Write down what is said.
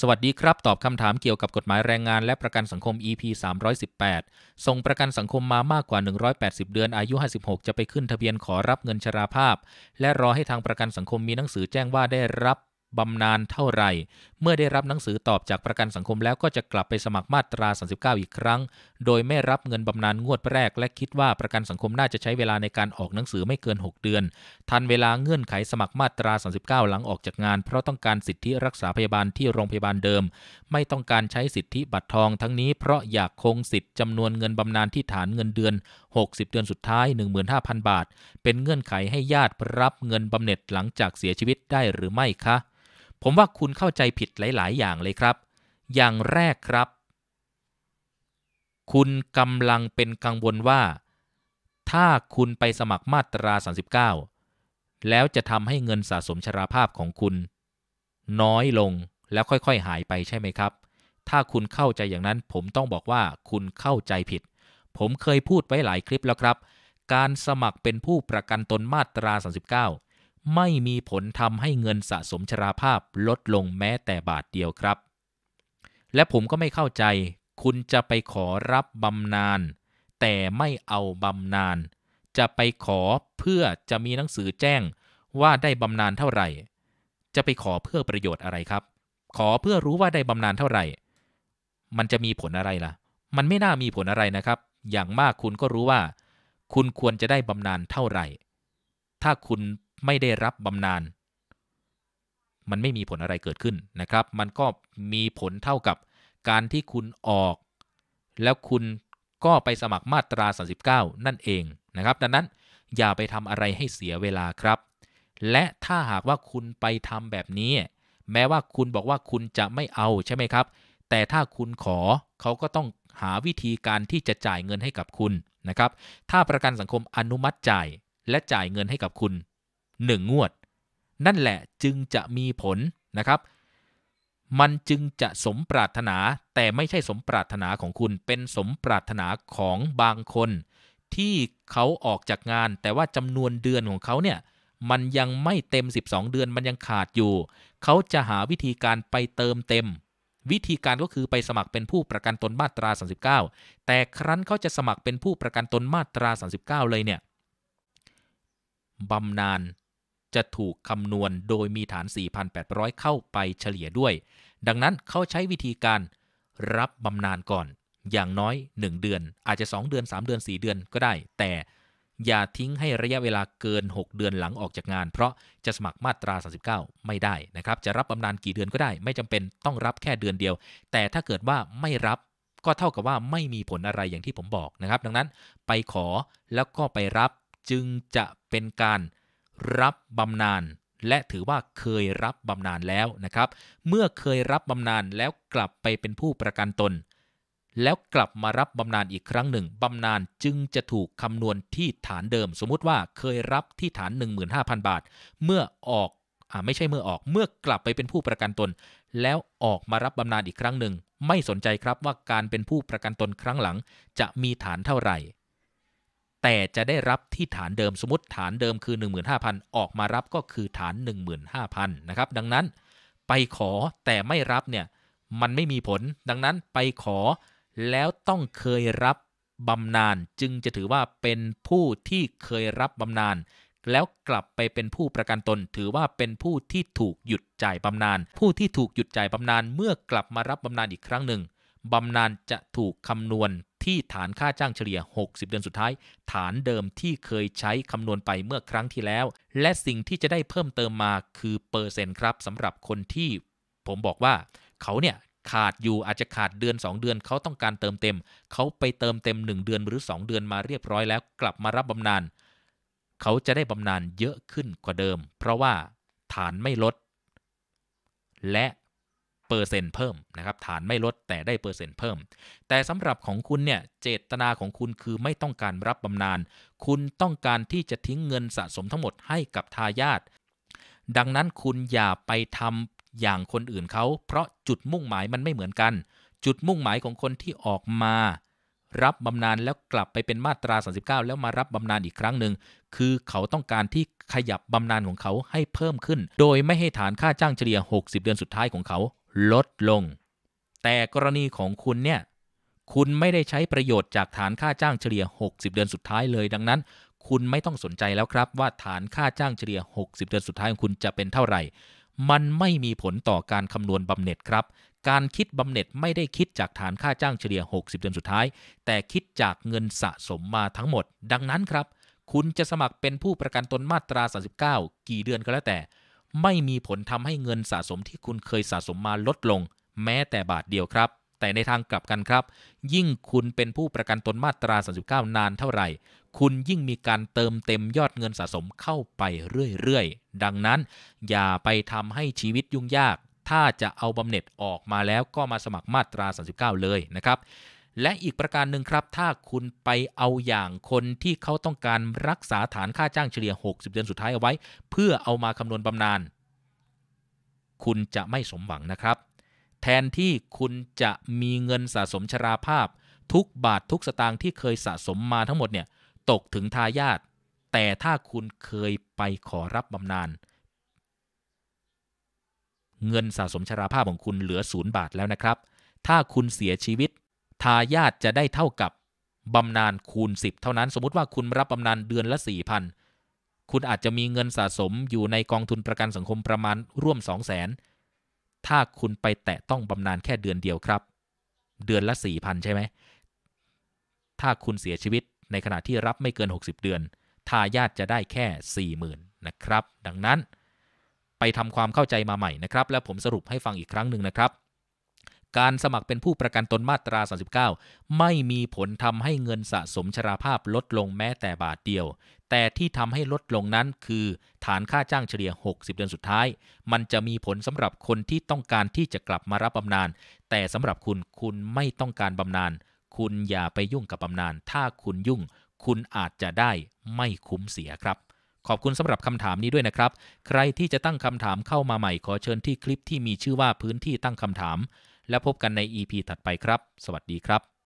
สวัสดีครับตอบคำถามเกี่ยวกับกฎหมายแรงงานและประกันสังคม EP 318ส่งประกันสังคมมามากกว่า 180 เดือนอายุ 56 จะไปขึ้นทะเบียนขอรับเงินชราภาพ และรอให้ทางประกันสังคมมีหนังสือแจ้งว่าได้รับบำนาญเท่าไรเมื่อได้รับหนังสือตอบจากประกันสังคมแล้วก็จะกลับไปสมัครมาตรา 39 อีกครั้ง โดยไม่รับเงินบำนาญงวดแรกและคิดว่าประกันสังคมน่าจะใช้เวลาในการออกหนังสือไม่เกิน 6 เดือน ทันเวลาเงื่อนไขสมัครมาตรา 39 หลังออกจากงานเพราะต้องการสิทธิรักษาพยาบาลที่โรงพยาบาลเดิม ไม่ต้องการใช้สิทธิบัตรทอง ทั้งนี้เพราะอยากคงสิทธิ์จำนวนเงินบำนาญที่ฐานเงินเดือน 60เดือนสุดท้าย15,000บาท เป็นเงื่อนไขให้ญาติรับเงินบำเหน็จหลังจากเสียชีวิตได้หรือไม่คะผมว่าคุณเข้าใจผิดหลาย ๆ อย่างเลยครับ อย่างแรกครับ คุณกำลังเป็นกังวลว่า ถ้าคุณไปสมัครมาตรา 39 แล้วจะทำให้เงินสะสมชราภาพของคุณ น้อยลงแล้วค่อยๆ หายไปใช่ไหมครับ ถ้าคุณเข้าใจอย่างนั้นผมต้องบอกว่าคุณเข้าใจผิด ผมเคยพูดไว้หลายคลิปแล้วครับ การสมัครเป็นผู้ประกันตนมาตรา 39ไม่มีผลทำให้เงินสะสมชราภาพลดลงแม้แต่บาทเดียวครับ และผมก็ไม่เข้าใจ คุณจะไปขอรับบำนาญแต่ไม่เอาบำนาญจะไปขอเพื่อจะมีหนังสือแจ้งว่าได้บำนาญเท่าไหร่ จะไปขอเพื่อประโยชน์อะไรครับ ขอเพื่อรู้ว่าได้บำนาญเท่าไหร่ มันจะมีผลอะไรล่ะ มันไม่น่ามีผลอะไรนะครับ อย่างมากคุณก็รู้ว่า คุณควรจะได้บำนาญเท่าไหร่ ถ้าคุณไม่ได้รับบำนาญมันไม่มีผลอะไรเกิดขึ้นนะครับ มันก็มีผลเท่ากับการที่คุณออก แล้วคุณก็ไปสมัครมาตรา 39 นั่นเองนะครับ ดังนั้นอย่าไปทำอะไรให้เสียเวลาครับ และถ้าหากว่าคุณไปทำแบบนี้ แม้ว่าคุณบอกว่าคุณจะไม่เอาใช่ไหมครับ แต่ถ้าคุณขอเขาก็ต้องหาวิธีการที่จะจ่ายเงินให้กับคุณนะครับ ถ้าประกันสังคมอนุมัติจ่ายและจ่ายเงินให้กับคุณ1งวด นั่นแหละจึงจะมีผลนะครับ มันจึงจะสมปรารถนาแต่ไม่ใช่สมปรารถนาของคุณเป็นสมปรารถนาของบางคน ที่เขาออกจากงานแต่ว่าจำนวนเดือนของเขาเนี่ยมันยังไม่เต็ม 12 เดือนมันยังขาดอยู่ เขาจะหาวิธีการไปเติมเต็ม วิธีการก็คือไปสมัครเป็นผู้ประกันตนมาตรา 39 แต่ครั้นเขาจะสมัครเป็นผู้ประกันตนมาตรา 39 เลยเนี่ยบำนาญจะ ถูกคำนวณโดยมีฐาน 4,800 เข้าไปเฉลี่ยด้วย ดังนั้นเขาใช้วิธีการรับบำนาญก่อน อย่างน้อย 1 เดือน อาจจะ 2 เดือน 3 เดือน 4 เดือนก็ได้ แต่ อย่าทิ้งให้ระยะเวลาเกิน 6 เดือนหลังออกจากงาน เพราะจะสมัครมาตรา 39 ไม่ได้นะครับ จะรับบำนาญกี่เดือนก็ได้ ไม่จำเป็นต้องรับแค่เดือนเดียว แต่ถ้าเกิดว่าไม่รับ ก็เท่ากับว่าไม่มีผลอะไรอย่างที่ผมบอกนะครับ ดังนั้นไปขอแล้วก็ไปรับจึงจะเป็นการรับบำนาญและถือว่าเคยรับบำนาญแล้วนะครับ เมื่อเคยรับบำนาญแล้วกลับไปเป็นผู้ประกันตน แล้วกลับมารับบำนาญอีกครั้งหนึ่งบำนาญจึงจะถูกคำนวณที่ฐานเดิม สมมุติว่าเคยรับที่ฐาน15,000 บาท เมื่อออกอ่าไม่ใช่เมื่อออกเมื่อกลับไปเป็นผู้ประกันตน แล้วออกมารับบำนาญอีกครั้งหนึ่ง ไม่สนใจครับว่าการเป็นผู้ประกันตนครั้งหลัง จะมีฐานเท่าไหร่แต่จะได้รับที่ฐานเดิมสมมติฐานเดิมคือ 15,000 ออกมารับก็คือฐาน 15,000 นะครับ ดังนั้นไปขอแต่ไม่รับเนี่ยมันไม่มีผล ดังนั้นไปขอแล้วต้องเคยรับบำนาญจึงจะถือว่าเป็นผู้ที่เคยรับบำนาญแล้วกลับไปเป็นผู้ประกันตน ถือว่าเป็นผู้ที่ถูกหยุดจ่ายบำนาญผู้ที่ถูกหยุดจ่ายบำนาญเมื่อกลับมารับบำนาญอีกครั้งหนึ่งบำนาญจะถูกคำนวณที่ฐานค่าจ้างเฉลี่ย 60 เดือนสุดท้าย ฐานเดิมที่เคยใช้คำนวณไปเมื่อครั้งที่แล้ว และสิ่งที่จะได้เพิ่มเติมมาคือเปอร์เซ็นต์ครับสำหรับคนที่ผมบอกว่าเขาเนี่ยขาดอยู่อาจจะขาดเดือน 2 เดือน เขาต้องการเติมเต็ม เขาไปเติมเต็ม 1 เดือนหรือ 2 เดือนมาเรียบร้อยแล้ว กลับมารับบำนาญเขาจะได้บำนาญเยอะขึ้นกว่าเดิม เพราะว่าฐานไม่ลด และเปอร์เซ็นต์เพิ่ม นะครับ ฐานไม่ลดแต่ได้เปอร์เซ็นต์เพิ่มแต่สำหรับของคุณเนี่ย เจตนาของคุณคือไม่ต้องการรับบำนาญ คุณต้องการที่จะทิ้งเงินสะสมทั้งหมดให้กับทายาทดังนั้นคุณอย่าไปทำอย่างคนอื่นเขาเพราะจุดมุ่งหมายมันไม่เหมือนกัน จุดมุ่งหมายของคนที่ออกมารับบำนาญแล้วกลับไปเป็นมาตรา 39 แล้วมารับบำนาญอีกครั้งหนึ่งคือเขาต้องการที่ขยับบำนาญของเขาให้เพิ่มขึ้น โดยไม่ให้ฐานค่าจ้างเฉลี่ย 60เดือนสุดท้ายของเขาลดลง แต่กรณีของคุณเนี่ยคุณไม่ได้ใช้ประโยชน์จากฐานค่าจ้างเฉลี่ย 60 เดือนสุดท้ายเลย ดังนั้น คุณไม่ต้องสนใจแล้วครับว่าฐานค่าจ้างเฉลี่ย 60 เดือนสุดท้ายของคุณจะเป็นเท่าไหร่ มันไม่มีผลต่อการคำนวณบำเหน็จครับ การคิดบำเหน็จไม่ได้คิดจากฐานค่าจ้างเฉลี่ย 60 เดือนสุดท้าย แต่คิดจากเงินสะสมมาทั้งหมด ดังนั้นครับ คุณจะสมัครเป็นผู้ประกันตนมาตรา 39 กี่เดือนก็แล้วแต่ไม่มีผลทำให้เงินสะสมที่คุณเคยสะสมมาลดลง แม้แต่บาทเดียวครับ แต่ในทางกลับกันครับ ยิ่งคุณเป็นผู้ประกันตนมาตรา 39 นานเท่าไหร่ คุณยิ่งมีการเติมเต็มยอดเงินสะสมเข้าไปเรื่อยๆ ดังนั้น อย่าไปทำให้ชีวิตยุ่งยาก ถ้าจะเอาบำเหน็จออกมาแล้วก็มาสมัครมาตรา 39 เลยนะครับและอีกประการหนึ่งครับถ้าคุณไปเอาอย่างคนที่เขาต้องการรักษาฐานค่าจ้างเฉลี่ย 60 เดือนสุดท้ายเอาไว้ เพื่อเอามาคำนวณบำนาญคุณจะไม่สมหวังนะครับ แทนที่คุณจะมีเงินสะสมชราภาพ ทุกบาททุกสตางค์ที่เคยสะสมมาทั้งหมดเนี่ยตกถึงทายาทแต่ถ้าคุณเคยไปขอรับบำนาญเงินสะสมชราภาพของคุณเหลือศูนย์บาทแล้วนะครับถ้าคุณเสียชีวิตทายาทจะได้เท่ากับบำนาญคูณ 10 เท่านั้นสมมติว่าคุณรับบำนาญเดือนละ4,000 คุณอาจจะมีเงินสะสมอยู่ในกองทุนประกันสังคมประมาณร่วม 200,000ถ้าคุณไปแตะต้องบำนาญแค่เดือนเดียวครับ เดือนละ4,000ใช่ไหมถ้าคุณเสียชีวิต ในขณะที่รับไม่เกิน 60 เดือนทายาทจะได้แค่ 40,000นะครับดังนั้น ไปทำความเข้าใจมาใหม่นะครับ แล้วผมสรุปให้ฟังอีกครั้งหนึ่งนะครับการสมัครเป็นผู้ประกันตนมาตรา 39 ไม่มีผลทำให้เงินสะสมชราภาพลดลงแม้แต่บาทเดียว แต่ที่ทำให้ลดลงนั้นคือ ฐานค่าจ้างเฉลี่ย 60 เดือนสุดท้าย มันจะมีผลสำหรับคนที่ต้องการที่จะกลับมารับบำนาญ แต่สำหรับคุณคุณไม่ต้องการบำนาญ คุณอย่าไปยุ่งกับบำนาญ ถ้าคุณยุ่ง คุณอาจจะได้ไม่คุ้มเสียครับ ขอบคุณสำหรับคำถามนี้ด้วยนะครับ ใครที่จะตั้งคำถามเข้ามาใหม่ ขอเชิญที่คลิปที่มีชื่อว่าพื้นที่ตั้งคำถามและพบกันใน EP ถัดไปครับ สวัสดีครับ